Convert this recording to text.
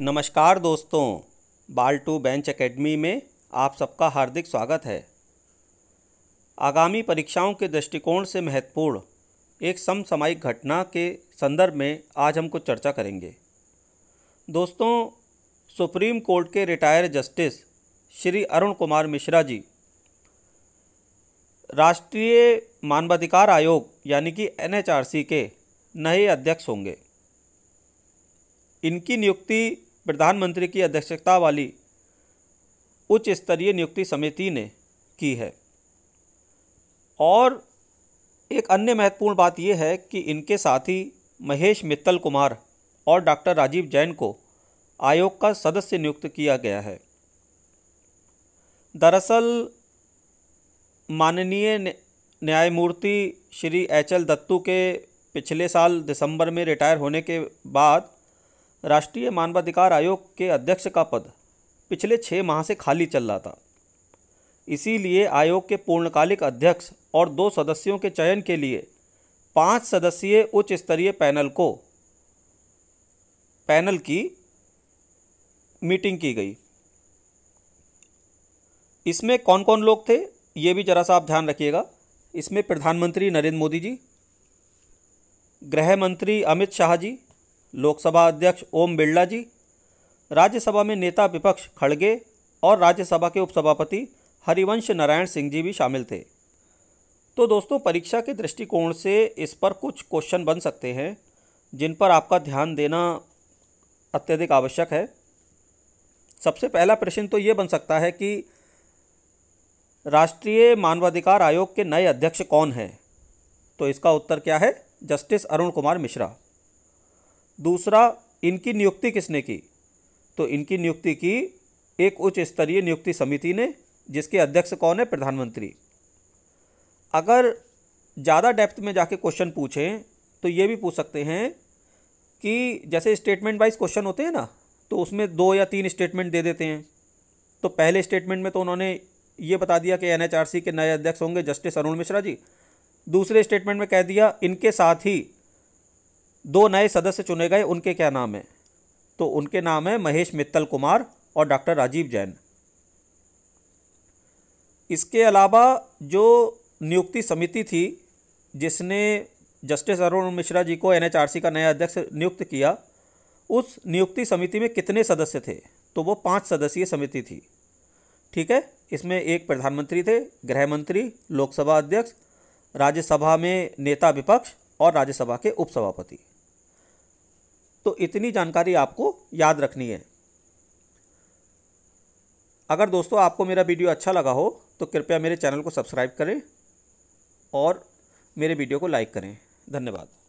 नमस्कार दोस्तों बाल टू बेंच एकेडमी में आप सबका हार्दिक स्वागत है आगामी परीक्षाओं के दृष्टिकोण से महत्वपूर्ण एक समसामयिक घटना के संदर्भ में आज हम कुछ चर्चा करेंगे दोस्तों सुप्रीम कोर्ट के रिटायर जस्टिस श्री अरुण कुमार मिश्रा जी राष्ट्रीय मानवाधिकार आयोग यानी कि एनएचआरसी के नए अध्यक्ष होंगे इनकी नियुक्ति प्रधानमंत्री की अध्यक्षता वाली उच्च स्तरीय नियुक्ति समिति ने की है और एक अन्य महत्वपूर्ण बात यह है कि इनके साथ ही महेश मित्तल कुमार और डॉक्टर राजीव जैन को आयोग का सदस्य नियुक्त किया गया है दरअसल माननीय न्यायमूर्ति श्री एच एल दत्तू के पिछले साल दिसंबर में रिटायर होने के बाद राष्ट्रीय मानवाधिकार आयोग के अध्यक्ष का पद पिछले छः माह से खाली चल रहा था इसीलिए आयोग के पूर्णकालिक अध्यक्ष और दो सदस्यों के चयन के लिए पांच सदस्यीय उच्च स्तरीय पैनल को पैनल की मीटिंग की गई इसमें कौन कौन लोग थे ये भी जरा सा आप ध्यान रखिएगा इसमें प्रधानमंत्री नरेंद्र मोदी जी गृह मंत्री अमित शाह जी लोकसभा अध्यक्ष ओम बिरला जी राज्यसभा में नेता विपक्ष खड़गे और राज्यसभा के उपसभापति हरिवंश नारायण सिंह जी भी शामिल थे तो दोस्तों परीक्षा के दृष्टिकोण से इस पर कुछ क्वेश्चन बन सकते हैं जिन पर आपका ध्यान देना अत्यधिक आवश्यक है सबसे पहला प्रश्न तो ये बन सकता है कि राष्ट्रीय मानवाधिकार आयोग के नए अध्यक्ष कौन हैं तो इसका उत्तर क्या है जस्टिस अरुण कुमार मिश्रा दूसरा इनकी नियुक्ति किसने की तो इनकी नियुक्ति की एक उच्च स्तरीय नियुक्ति समिति ने जिसके अध्यक्ष कौन है प्रधानमंत्री अगर ज़्यादा डेप्थ में जाके क्वेश्चन पूछें तो ये भी पूछ सकते हैं कि जैसे स्टेटमेंट वाइज क्वेश्चन होते हैं ना तो उसमें दो या तीन स्टेटमेंट दे देते हैं तो पहले स्टेटमेंट में तो उन्होंने ये बता दिया कि एनएचआरसी के नए अध्यक्ष होंगे जस्टिस अरुण मिश्रा जी दूसरे स्टेटमेंट में कह दिया इनके साथ ही दो नए सदस्य चुने गए उनके क्या नाम हैं तो उनके नाम है महेश मित्तल कुमार और डॉक्टर राजीव जैन इसके अलावा जो नियुक्ति समिति थी जिसने जस्टिस अरुण मिश्रा जी को एनएचआरसी का नया अध्यक्ष नियुक्त किया उस नियुक्ति समिति में कितने सदस्य थे तो वो पाँच सदस्यीय समिति थी ठीक है इसमें एक प्रधानमंत्री थे गृह मंत्री लोकसभा अध्यक्ष राज्यसभा में नेता विपक्ष और राज्यसभा के उपसभापति तो इतनी जानकारी आपको याद रखनी है अगर दोस्तों आपको मेरा वीडियो अच्छा लगा हो तो कृपया मेरे चैनल को सब्सक्राइब करें और मेरे वीडियो को लाइक करें धन्यवाद